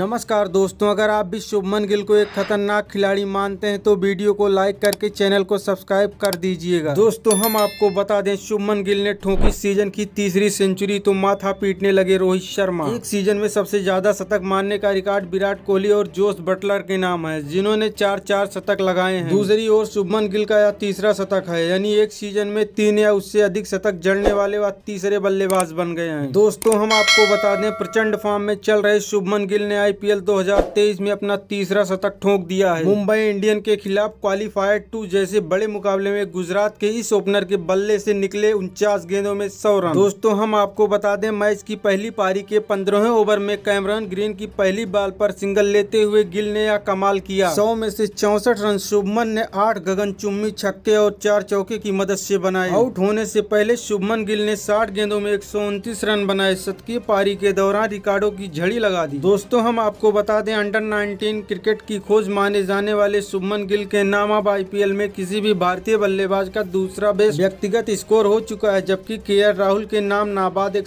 नमस्कार दोस्तों अगर आप भी शुभमन गिल को एक खतरनाक खिलाड़ी मानते हैं तो वीडियो को लाइक करके चैनल को सब्सक्राइब कर दीजिएगा दोस्तों हम आपको बता दें शुभमन गिल ने ठोकी सीजन की तीसरी सेंचुरी तो माथा पीटने लगे रोहित शर्मा एक सीजन में सबसे ज्यादा शतक मारने का रिकॉर्ड विराट कोहली और जोश बटलर के नाम है जिन्होंने चार चार शतक लगाए हैं दूसरी ओर शुभमन गिल का यह तीसरा शतक है यानी एक सीजन में तीन या उससे अधिक शतक जड़ने वाले व तीसरे बल्लेबाज बन गए हैं दोस्तों हम आपको बता दें प्रचंड फॉर्म में चल रहे शुभमन गिल ने आई आईपीएल 2023 में अपना तीसरा शतक ठोक दिया है मुंबई इंडियन के खिलाफ क्वालिफायर टू जैसे बड़े मुकाबले में गुजरात के इस ओपनर के बल्ले से निकले उनचास गेंदों में सौ रन दोस्तों हम आपको बता दें मैच की पहली पारी के पंद्रहवें ओवर में कैमरन ग्रीन की पहली बॉल पर सिंगल लेते हुए गिल ने यह कमाल किया सौ में से चौसठ रन शुभमन ने आठ गगन चुम्बी छक्के और चार चौके की मदद ऐसी बनाए आउट होने ऐसी पहले शुभमन गिल ने साठ गेंदों में एक रन बनाए शतकीय पारी के दौरान रिकॉर्डो की झड़ी लगा दी दोस्तों हम हम आपको बता दें अंडर 19 क्रिकेट की खोज माने जाने वाले शुभमन गिल के नाम अब आईपीएल में किसी भी भारतीय बल्लेबाज का दूसरा बेस्ट व्यक्तिगत स्कोर हो चुका है जबकि के राहुल के नाम नाबाद एक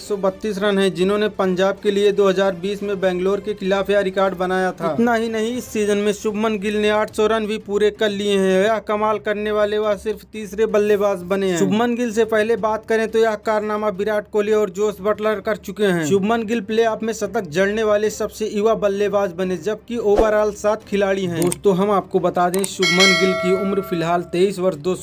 रन है जिन्होंने पंजाब के लिए 2020 में बेंगलोर के खिलाफ यह रिकॉर्ड बनाया था इतना ही नहीं इस सीजन में शुभमन गिल ने आठ रन भी पूरे कर लिए हैं यह कमाल करने वाले वह सिर्फ तीसरे बल्लेबाज बने हैं शुभमन गिल से पहले बात करें तो यह कारनामा विराट कोहली और जोश बटलर कर चुके हैं शुभमन गिल प्ले में शतक जड़ने वाले सबसे युवा युवा बल्लेबाज बने जबकि ओवरऑल सात खिलाड़ी हैं दोस्तों हम आपको बता दें शुभमन गिल की उम्र फिलहाल तेईस वर्ष दो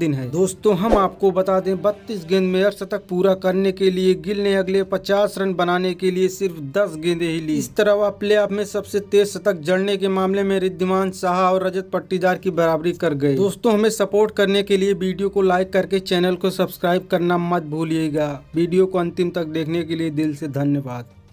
दिन है दोस्तों हम आपको बता दें बत्तीस गेंद में अर्धशतक पूरा करने के लिए गिल ने अगले पचास रन बनाने के लिए सिर्फ दस गेंदे ही ली इस तरह वह प्ले में सबसे तेज शतक जड़ने के मामले में रिद्धिमान शाह और रजत पट्टीदार की बराबरी कर गए दोस्तों हमें सपोर्ट करने के लिए वीडियो को लाइक करके चैनल को सब्सक्राइब करना मत भूलिएगा वीडियो को अंतिम तक देखने के लिए दिल से धन्यवाद